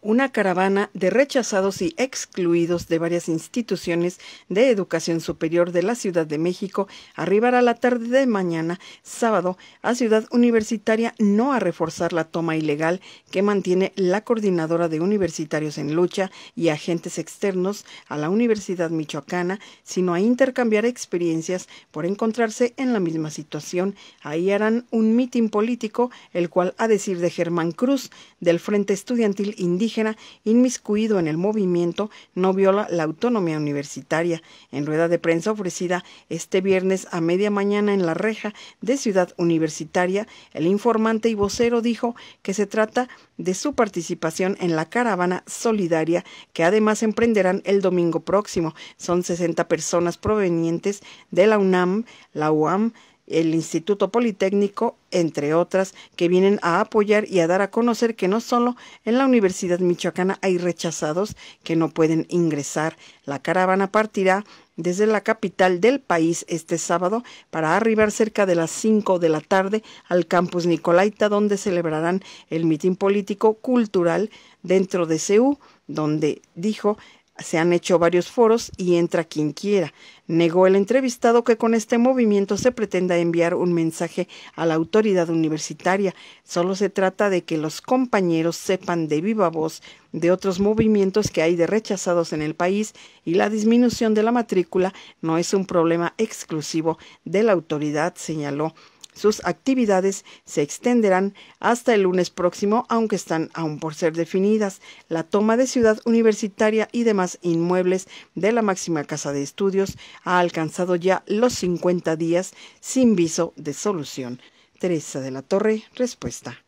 una caravana de rechazados y excluidos de varias instituciones de educación superior de la Ciudad de México arribará la tarde de mañana, sábado, a Ciudad Universitaria no a reforzar la toma ilegal que mantiene la coordinadora de universitarios en lucha y agentes externos a la Universidad Michoacana, sino a intercambiar experiencias por encontrarse en la misma situación. Ahí harán un mitin político, el cual, a decir de Germán Cruz, del Frente Estudiantil Indígena, inmiscuido en el movimiento no viola la autonomía universitaria. En rueda de prensa ofrecida este viernes a media mañana en la reja de Ciudad Universitaria, el informante y vocero dijo que se trata de su participación en la caravana solidaria que además emprenderán el domingo próximo. Son 60 personas provenientes de la UNAM, la UAM, el Instituto Politécnico, entre otras, que vienen a apoyar y a dar a conocer que no solo en la Universidad Michoacana hay rechazados que no pueden ingresar. La caravana partirá desde la capital del país este sábado para arribar cerca de las 5 de la tarde al campus Nicolaita, donde celebrarán el mitin político cultural dentro de CEU, donde dijo se han hecho varios foros y entra quien quiera. Negó el entrevistado que con este movimiento se pretenda enviar un mensaje a la autoridad universitaria. Solo se trata de que los compañeros sepan de viva voz de otros movimientos que hay de rechazados en el país y la disminución de la matrícula no es un problema exclusivo de la autoridad, señaló. Sus actividades se extenderán hasta el lunes próximo, aunque están aún por ser definidas. La toma de ciudad universitaria y demás inmuebles de la máxima casa de estudios ha alcanzado ya los 50 días sin viso de solución. Teresa de la Torre, respuesta.